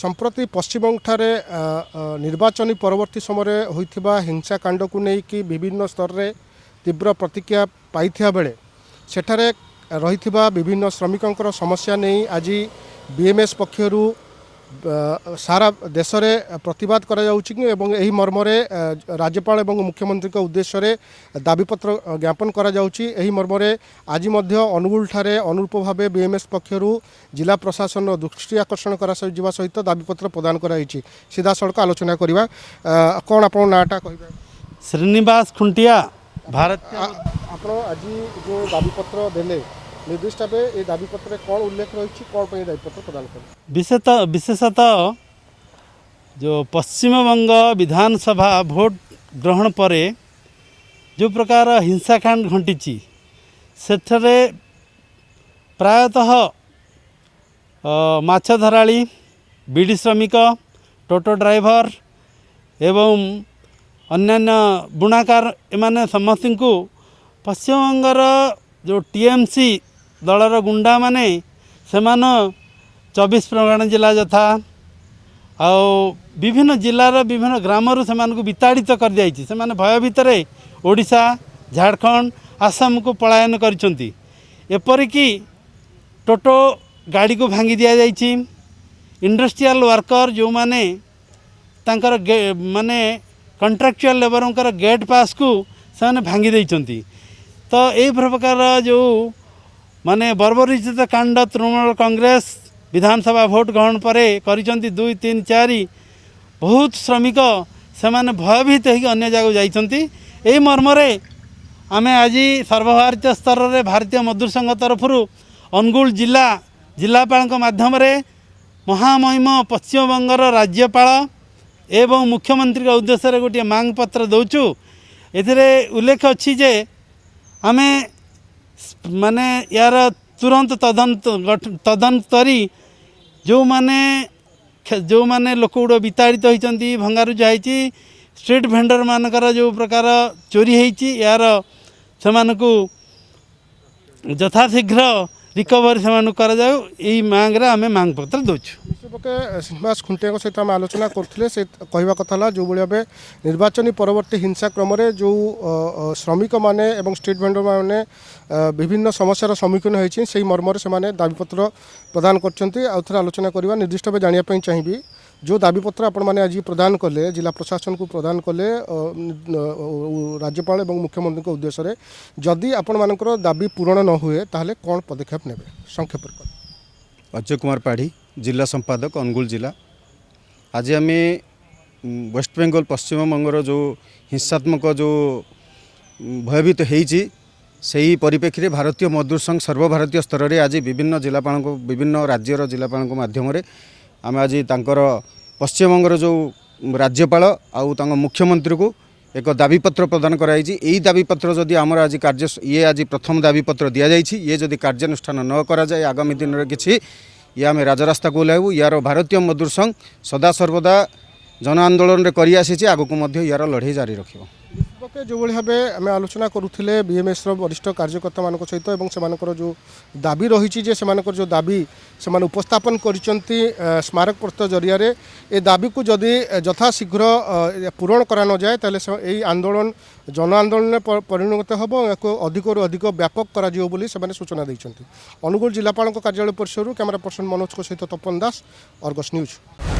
ସମ୍ପ୍ରତି ପଶ୍ଚିମବଙ୍ଗଠାରେ ନିର୍ବାଚନୀ ପରବର୍ତ୍ତୀ ସମୟରେ ହୋଇଥିବା ହିଂସାକାଣ୍ଡକୁ ନେଇକି ବିଭିନ୍ନ ସ୍ତରରେ ତୀବ୍ର ପ୍ରତିକ୍ରିୟା ପାଇଥିବା ବେଳେ ସେଠାରେ ରହିଥିବା ବିଭିନ୍ନ ଶ୍ରମିକଙ୍କର ସମସ୍ୟା ନେଇ ଆଜି ବିଏମ୍ଏସ୍ ପକ୍ଷରୁ ସାରା ଦେଶରେ ପ୍ରତିବାଦ କରାଯାଉଛି ଏବଂ ଏହି ମର୍ମରେ ରାଜ୍ୟପାଳ ଏବଂ ମୁଖ୍ୟମନ୍ତ୍ରୀଙ୍କ ଉଦ୍ଦେଶ୍ୟରେ ଦାବିପତ୍ର ଜ୍ଞାପନ କରାଯାଉଛି ଏହି ମର୍ମରେ ଆଜି ମଧ୍ୟ ଅନୁଗୁଳଠାରେ ଅନୁରୂପ ଭାବେ ବିଏମ୍ଏସ୍ ପକ୍ଷରୁ ଜିଲ୍ଲା ପ୍ରଶାସନର ଦୃଷ୍ଟି ଆକର୍ଷଣ କରାଯିବା ସହିତ ଦାବିପତ୍ର ପ୍ରଦାନ କରାଯାଇଛି ସିଧାସଳଖ ଆଲୋଚନା କରିବା କ'ଣ ଆପଣଙ୍କ ନାଁଟା କହିବେ ଶ୍ରୀନିବାସ ଖୁଣ୍ଟିଆ ଭାରତ ଆପଣ ଆଜି ଯେଉଁ ଦାବିପତ୍ର ଦେଲେ নির্দিষ্ট ভাবে এই দাবিপত্রে কোণ উল্লেখ রয়েছে কোণ পাই দাবিপত্র প্রদান করে বিশেষত বিশেষত जो पश्चिमबंग विधानसभा भोट ग्रहण पर जो प्रकार हिंसाकांड घटी सेठे ପ୍ରାୟତଃ ମାଛ ଧରାଳି ବିଡ଼ି ଶ୍ରମିକ ଟୋଟୋ ଡ୍ରାଇଭର ଏବଂ ଅନ୍ୟାନ୍ୟ ବୁଣାକାର ଏମାନେ ସମସ୍ତଙ୍କୁ ପଶ୍ଚିମବଙ୍ଗର ଯେଉଁ ଟି ଏମ୍ ସି ଦଳର ଗୁଣ୍ଡାମାନେ ସେମାନେ ଚବିଶ ପରଗଣା ଜିଲ୍ଲା ଯଥା ଆଉ ବିଭିନ୍ନ ଜିଲ୍ଲାର ବିଭିନ୍ନ ଗ୍ରାମରୁ ସେମାନଙ୍କୁ ବିତାଡ଼ିତ କରିଯାଇଛି ସେମାନେ ଭୟ ଭିତରେ ଓଡ଼ିଶା ଝାଡ଼ଖଣ୍ଡ ଆସାମକୁ ପଳାୟନ କରିଛନ୍ତି ଏପରିକି ଟୋଟୋ ଗାଡ଼ିକୁ ଭାଙ୍ଗି ଦିଆଯାଇଛି ଇଣ୍ଡଷ୍ଟ୍ରିଆଲ ୱାର୍କର ଯେଉଁମାନେ ତାଙ୍କର ମାନେ କଣ୍ଟ୍ରାକ୍ଚୁଆଲ ଲେବରଙ୍କର ଗେଟ୍ ପାସ୍କୁ ସେମାନେ ଭାଙ୍ଗି ଦେଇଛନ୍ତି ତ ଏହି ପ୍ରକାର ଯେଉଁ ମାନେ ବର୍ବରିଚିତ କାଣ୍ଡ ତୃଣମୂଳ କଂଗ୍ରେସ ବିଧାନସଭା ଭୋଟ୍ ଗ୍ରହଣ ପରେ କରିଛନ୍ତି ଦୁଇ ତିନି ଚାରି ବହୁତ ଶ୍ରମିକ ସେମାନେ ଭୟଭୀତ ହୋଇକି ଅନ୍ୟ ଜାଗାକୁ ଯାଇଛନ୍ତି ଏହି ମର୍ମରେ ଆମେ ଆଜି ସର୍ବଭାରତୀୟ ସ୍ତରରେ ଭାରତୀୟ ମଧୁର ସଂଘ ତରଫରୁ ଅନୁଗୁଳ ଜିଲ୍ଲା ଜିଲ୍ଲାପାଳଙ୍କ ମାଧ୍ୟମରେ ମହାମହିମ ପଶ୍ଚିମବଙ୍ଗର ରାଜ୍ୟପାଳ ଏବଂ ମୁଖ୍ୟମନ୍ତ୍ରୀଙ୍କ ଉଦ୍ଦେଶ୍ୟରେ ଗୋଟିଏ ମାଙ୍ଗ ପତ୍ର ଦେଉଛୁ ଏଥିରେ ଉଲ୍ଲେଖ ଅଛି ଯେ ଆମେ ମାନେ ୟାର ତୁରନ୍ତ ତଦନ୍ତ ତଦନ୍ତରୀ ଯେଉଁମାନେ ଯେଉଁମାନେ ଲୋକ ଗୁଡ଼ ବିତାଡ଼ିତ ହୋଇଛନ୍ତି ଭଙ୍ଗାରୁଜା ହୋଇଛି ଷ୍ଟ୍ରିଟ୍ ଭେଣ୍ଡରମାନଙ୍କର ଯେଉଁ ପ୍ରକାର ଚୋରି ହୋଇଛି ଏହାର ସେମାନଙ୍କୁ ଯଥାଶୀଘ୍ର ରିକଭରି ସେମାନଙ୍କୁ କରାଯାଉ ଏଇ ମାଙ୍ଗରେ ଆମେ ମାଙ୍ଗପତ୍ର ଦେଉଛୁ পক্ষে ସୀମା ଖୁଣ୍ଟିଆଙ୍କ ସହିତ ଆମେ ଆଲୋଚନା କରୁଥିଲେ ସେ କହିବା କଥା ହେଲା ଯେଉଁଭଳି ଭାବେ ନିର୍ବାଚନୀ ପରବର୍ତ୍ତୀ ହିଂସାକ୍ରମରେ ଯେଉଁ ଶ୍ରମିକମାନେ ଏବଂ ଷ୍ଟ୍ରିଟ୍ ଭେଣ୍ଡରମାନେ ବିଭିନ୍ନ ସମସ୍ୟାର ସମ୍ମୁଖୀନ ହୋଇଛି ସେହି ମର୍ମରେ ସେମାନେ ଦାବିପତ୍ର ପ୍ରଦାନ କରିଛନ୍ତି ଆଉ ଥରେ ଆଲୋଚନା କରିବା ନିର୍ଦ୍ଦିଷ୍ଟ ଭାବେ ଜାଣିବା ପାଇଁ ଚାହିଁବି ଯେଉଁ ଦାବିପତ୍ର ଆପଣମାନେ ଆଜି ପ୍ରଦାନ କଲେ ଜିଲ୍ଲା ପ୍ରଶାସନକୁ ପ୍ରଦାନ କଲେ ରାଜ୍ୟପାଳ ଏବଂ ମୁଖ୍ୟମନ୍ତ୍ରୀଙ୍କ ଉଦ୍ଦେଶ୍ୟରେ ଯଦି ଆପଣମାନଙ୍କର ଦାବି ପୂରଣ ନ ହୁଏ ତାହେଲେ କ'ଣ ପଦକ୍ଷେପ ନେବେ ସଂକ୍ଷେପରେ ଅଜୟ କୁମାର ପାଢ଼ୀ ଜିଲ୍ଲା ସମ୍ପାଦକ ଅନୁଗୁଳ ଜିଲ୍ଲା ଆଜି ଆମେ ୱେଷ୍ଟବେଙ୍ଗଲ ପଶ୍ଚିମବଙ୍ଗର ଯେଉଁ ହିଂସାତ୍ମକ ଯେଉଁ ଭୟଭୀତ ହେଇଛି ସେହି ପରିପ୍ରେକ୍ଷୀରେ ଭାରତୀୟ ମଜଦୁର ସଂଘ ସର୍ବଭାରତୀୟ ସ୍ତରରେ ଆଜି ବିଭିନ୍ନ ଜିଲ୍ଲାପାଳଙ୍କୁ ବିଭିନ୍ନ ରାଜ୍ୟର ଜିଲ୍ଲାପାଳଙ୍କ ମାଧ୍ୟମରେ ଆମେ ଆଜି ତାଙ୍କର ପଶ୍ଚିମବଙ୍ଗର ଯେଉଁ ରାଜ୍ୟପାଳ ଆଉ ତାଙ୍କ ମୁଖ୍ୟମନ୍ତ୍ରୀକୁ ଏକ ଦାବିପତ୍ର ପ୍ରଦାନ କରାଯାଇଛି ଏହି ଦାବିପତ୍ର ଯଦି ଆମର ଆଜି କାର୍ଯ୍ୟ ଇଏ ଆଜି ପ୍ରଥମ ଦାବିପତ୍ର ଦିଆଯାଇଛି ଇଏ ଯଦି କାର୍ଯ୍ୟାନୁଷ୍ଠାନ ନ କରାଯାଏ ଆଗାମୀ ଦିନରେ କିଛି या आम राजस्ता को ओह्लु यार भारतीय मधुर संघ सदा सर्वदा जनआन्दोलन गरिआसिन्छ आगको यार लड़े जारी रह्यो সম্পর্কে যেভাবে ভাবে আমি আলোচনা করুলে বিএমএস বরিষ্ঠ কার্যকর্তা মান সহ এবং সে দাবি রয়েছে যে সে দাবি সে উপস্থাপন করছেন স্মারকপত্র জরিয়ারে এ কু যদি যথাশীঘ্র পূরণ করা নযায় তাহলে এই আন্দোলন জন আন্দোলনে পরিণত হব এখন অধিকর অধিক ব্যাপক করা যাব বলে সে সূচনা দিয়েছেন অনুগুল জেলাপাল কার্যালয় পরিষদ ক্যামেরা পর্সন মনোজ সহ তপন দাস অর্গস নিউজ